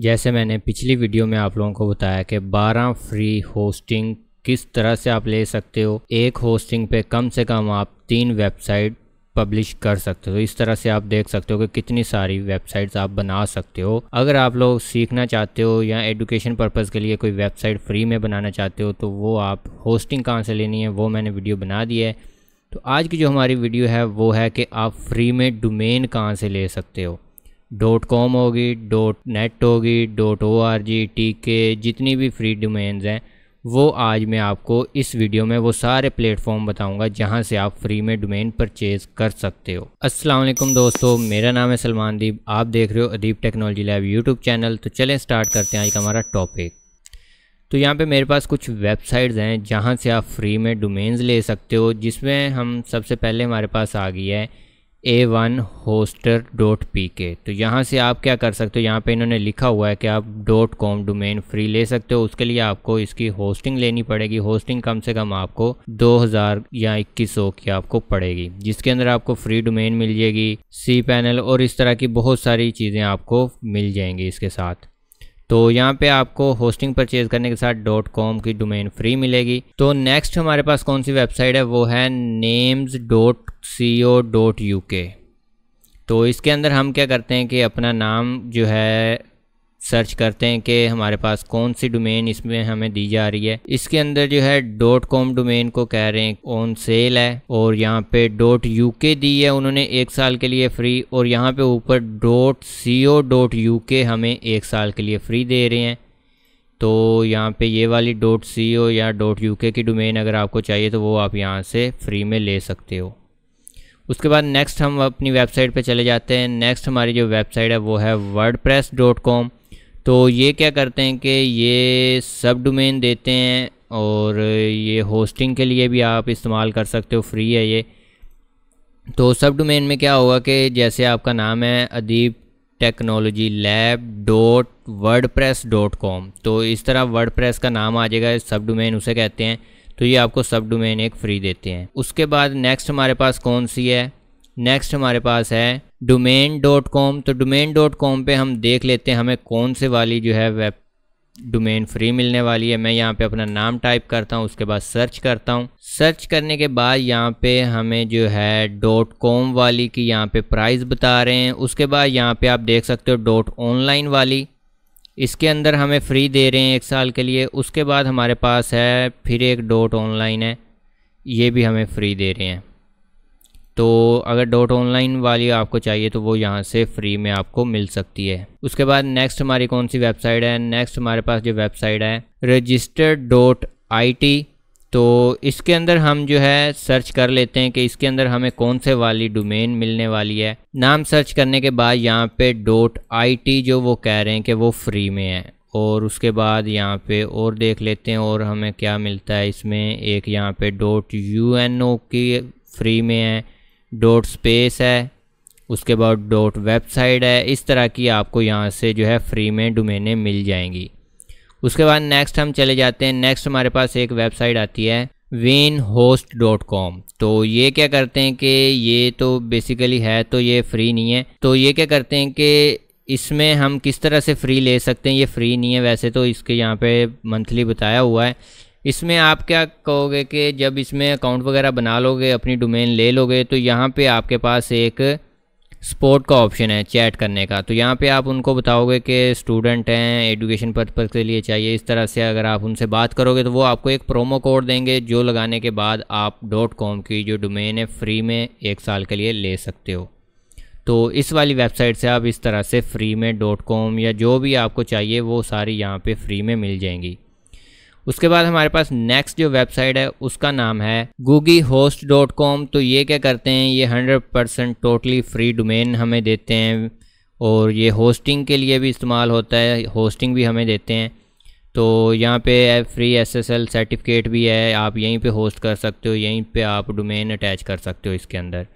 जैसे मैंने पिछली वीडियो में आप लोगों को बताया कि 12 फ्री होस्टिंग किस तरह से आप ले सकते हो एक होस्टिंग पे कम से कम आप तीन वेबसाइट पब्लिश कर सकते हो इस तरह से आप देख सकते हो कि कितनी सारी वेबसाइट्स आप बना सकते हो अगर आप लोग सीखना चाहते हो या एडुकेशन पर्पज़ के लिए कोई वेबसाइट फ्री में बनाना चाहते हो तो वो आप होस्टिंग कहाँ से लेनी है वो मैंने वीडियो बना दी है तो आज की जो हमारी वीडियो है वो है कि आप फ्री में डोमेन कहाँ से ले सकते हो डॉट कॉम होगी डॉट नेट होगी डॉट ओ आर जी टी के जितनी भी फ्री डोमेन्स हैं वो आज मैं आपको इस वीडियो में वो सारे प्लेटफॉर्म बताऊंगा जहां से आप फ्री में डोमेन परचेज़ कर सकते हो अस्सलाम वालेकुम दोस्तों मेरा नाम है सलमान दीप आप देख रहे हो Adeep technology lab YouTube channel तो चलें स्टार्ट करते हैं आज का हमारा टॉपिक तो यहाँ पे मेरे पास कुछ वेबसाइट्स हैं जहाँ से आप फ्री में डोमेन्स ले सकते हो जिसमें हम सबसे पहले हमारे पास आ गई है A one hoster dot P K तो यहाँ से आप क्या कर सकते हो यहाँ पे इन्होंने लिखा हुआ है कि आप डॉट कॉम डोमेन फ्री ले सकते हो उसके लिए आपको इसकी होस्टिंग लेनी पड़ेगी होस्टिंग कम से कम आपको 2000 या 2100 की आपको पड़ेगी जिसके अंदर आपको फ्री डोमेन मिल जाएगी सी पैनल और इस तरह की बहुत सारी चीज़ें आपको मिल जाएंगी इसके साथ तो यहाँ पे आपको होस्टिंग परचेज करने के साथ डॉट कॉम की डोमेन फ्री मिलेगी तो नेक्स्ट हमारे पास कौन सी वेबसाइट है वो है names dot C O dot U K तो इसके अंदर हम क्या करते हैं कि अपना नाम जो है सर्च करते हैं कि हमारे पास कौन सी डोमेन इसमें हमें दी जा रही है इसके अंदर जो है डॉट कॉम डोमेन को कह रहे हैं ऑन सेल है और यहाँ पे डॉट यू के दी है उन्होंने एक साल के लिए फ्री और यहाँ पे ऊपर dot C O dot U K हमें एक साल के लिए फ्री दे रहे हैं तो यहाँ पे ये वाली डॉट सी ओ या डॉट यू के की डोमेन अगर आपको चाहिए तो वो आप यहाँ से फ्री में ले सकते हो उसके बाद नेक्स्ट हम अपनी वेबसाइट पे चले जाते हैं नेक्स्ट हमारी जो वेबसाइट है वो है वर्ड प्रेस डॉट कॉम तो ये क्या करते हैं कि ये सब डोमेन देते हैं और ये होस्टिंग के लिए भी आप इस्तेमाल कर सकते हो फ्री है ये तो सब डोमेन में क्या होगा कि जैसे आपका नाम है Adeeb technology lab dot WordPress dot com तो इस तरह वर्ड प्रेस का नाम आ जाएगा सब डोमेन उसे कहते हैं तो ये आपको सब डोमेन एक फ्री देते हैं उसके बाद नेक्स्ट हमारे पास कौन सी है नेक्स्ट हमारे पास है डोमेन डॉट कॉम तो डोमेन डॉट कॉम पर हम देख लेते हैं हमें कौन से वाली जो है वेब डोमेन फ्री मिलने वाली है मैं यहाँ पे अपना नाम टाइप करता हूँ उसके बाद सर्च करता हूँ सर्च करने के बाद यहाँ पे हमें जो है डॉट कॉम वाली की यहाँ पे प्राइस बता रहे हैं उसके बाद यहाँ पे आप देख सकते हो डॉट ऑनलाइन वाली इसके अंदर हमें फ्री दे रहे हैं एक साल के लिए उसके बाद हमारे पास है फिर एक डॉट ऑनलाइन है ये भी हमें फ्री दे रहे हैं तो अगर डॉट ऑनलाइन वाली आपको चाहिए तो वो यहाँ से फ्री में आपको मिल सकती है उसके बाद नेक्स्ट हमारी कौन सी वेबसाइट है नेक्स्ट हमारे पास जो वेबसाइट है रजिस्टर्ड डॉट आई टी तो इसके अंदर हम जो है सर्च कर लेते हैं कि इसके अंदर हमें कौन से वाली डोमेन मिलने वाली है नाम सर्च करने के बाद यहाँ पे डॉट आई टी जो वो कह रहे हैं कि वो फ्री में है और उसके बाद यहाँ पे और देख लेते हैं और हमें क्या मिलता है इसमें एक यहाँ पे डॉट यू एन ओ की फ्री में है डॉट स्पेस है उसके बाद डॉट वेबसाइट है इस तरह की आपको यहाँ से जो है फ्री में डोमेने मिल जाएंगी उसके बाद नेक्स्ट हम चले जाते हैं नेक्स्ट हमारे पास एक वेबसाइट आती है वेन होस्ट डॉट कॉम तो ये क्या करते हैं कि ये तो बेसिकली है तो ये फ्री नहीं है तो ये क्या करते हैं कि इसमें हम किस तरह से फ्री ले सकते हैं ये फ्री नहीं है वैसे तो इसके यहाँ पे मंथली बताया हुआ है इसमें आप क्या कहोगे कि जब इसमें अकाउंट वगैरह बना लोगे अपनी डोमेन ले लोगे तो यहाँ पे आपके पास एक स्पोर्ट का ऑप्शन है चैट करने का तो यहाँ पे आप उनको बताओगे कि स्टूडेंट हैं एडुकेशन पर्पज़ के लिए चाहिए इस तरह से अगर आप उनसे बात करोगे तो वो आपको एक प्रोमो कोड देंगे जो लगाने के बाद आप डॉट कॉम की जो डोमेन है फ्री में एक साल के लिए ले सकते हो तो इस वाली वेबसाइट से आप इस तरह से फ्री में डॉट कॉम या जो भी आपको चाहिए वो सारी यहाँ पर फ्री में मिल जाएंगी उसके बाद हमारे पास नेक्स्ट जो वेबसाइट है उसका नाम है गूगी होस्ट डॉट कॉम तो ये क्या करते हैं ये hundred percent totally free domain हमें देते हैं और ये होस्टिंग के लिए भी इस्तेमाल होता है होस्टिंग भी हमें देते हैं तो यहाँ पे फ्री एसएसएल सर्टिफिकेट भी है आप यहीं पे होस्ट कर सकते हो यहीं पे आप डोमेन अटैच कर सकते हो इसके अंदर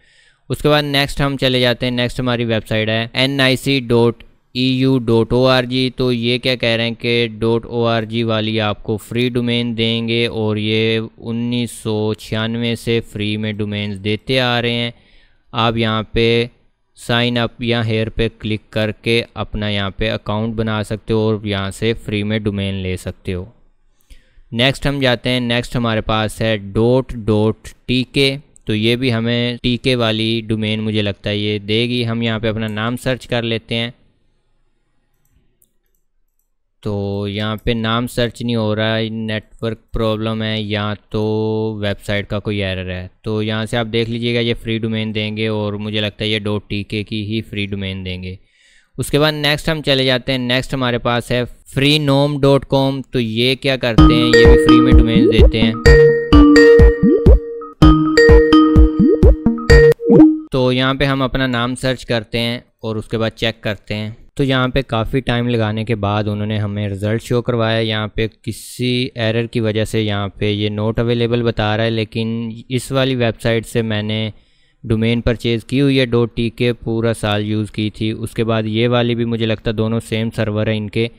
उसके बाद नेक्स्ट हम चले जाते हैं नेक्स्ट हमारी वेबसाइट है N I C dot E U dot O R G तो ये क्या कह रहे हैं कि डॉट ओ आर जी वाली आपको फ्री डोमेन देंगे और ये उन्नीस सौ छियानवे से फ्री में डोमेन देते आ रहे हैं आप यहाँ पे साइन अप या हेयर पे क्लिक करके अपना यहाँ पे अकाउंट बना सकते हो और यहाँ से फ्री में डोमेन ले सकते हो नेक्स्ट हम जाते हैं नेक्स्ट हमारे पास है डोट डोट टी के तो ये भी हमें टी के वाली डोमेन मुझे लगता है ये देगी हम यहाँ पे अपना नाम सर्च कर लेते हैं तो यहाँ पे नाम सर्च नहीं हो रहा है नेटवर्क प्रॉब्लम है या तो वेबसाइट का कोई एरर है तो यहाँ से आप देख लीजिएगा ये फ्री डोमेन देंगे और मुझे लगता है ये डॉट टी के की ही फ्री डोमेन देंगे उसके बाद नेक्स्ट हम चले जाते हैं नेक्स्ट हमारे पास है फ्री नोम डॉट कॉम तो ये क्या करते हैं ये भी फ्री में डोमेन देते हैं तो यहाँ पे हम अपना नाम सर्च करते हैं और उसके बाद चेक करते हैं तो यहाँ पे काफ़ी टाइम लगाने के बाद उन्होंने हमें रिज़ल्ट शो करवाया यहाँ पे किसी एरर की वजह से यहाँ पे ये नोट अवेलेबल बता रहा है लेकिन इस वाली वेबसाइट से मैंने डोमेन परचेज़ की हुई है डो टी के पूरा साल यूज़ की थी उसके बाद ये वाली भी मुझे लगता दोनों सेम सर्वर है इनके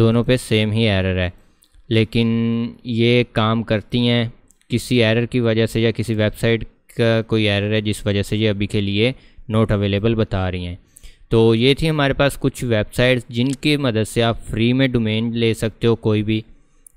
दोनों पे सेम ही एरर है लेकिन ये काम करती हैं किसी एरर की वजह से या किसी वेबसाइट का कोई एरर है जिस वजह से ये अभी के लिए नोट अवेलेबल बता रही हैं तो ये थी हमारे पास कुछ वेबसाइट्स जिनके मदद से आप फ्री में डोमेन ले सकते हो कोई भी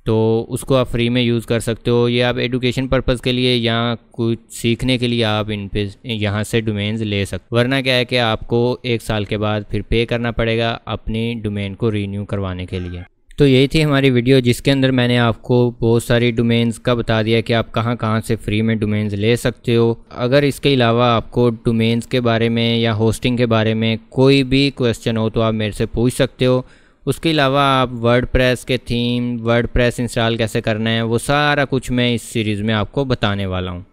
तो उसको आप फ्री में यूज़ कर सकते हो या आप एडुकेशन पर्पज़ के लिए या कुछ सीखने के लिए आप इन पे यहाँ से डोमेन्स ले सकते वरना क्या है कि आपको एक साल के बाद फिर पे करना पड़ेगा अपनी डोमेन को रीन्यू करवाने के लिए तो यही थी हमारी वीडियो जिसके अंदर मैंने आपको बहुत सारी डोमेन्स का बता दिया कि आप कहाँ कहाँ से फ्री में डोमेन्स ले सकते हो अगर इसके अलावा आपको डोमेन्स के बारे में या होस्टिंग के बारे में कोई भी क्वेश्चन हो तो आप मेरे से पूछ सकते हो उसके अलावा आप वर्ड प्रेस के थीम वर्ड प्रेस इंस्टॉल कैसे करना है वो सारा कुछ मैं इस सीरीज़ में आपको बताने वाला हूँ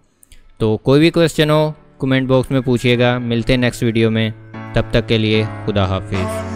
तो कोई भी क्वेश्चन हो कमेंट बॉक्स में पूछिएगा मिलते हैं नेक्स्ट वीडियो में तब तक के लिए खुदा हाफिज़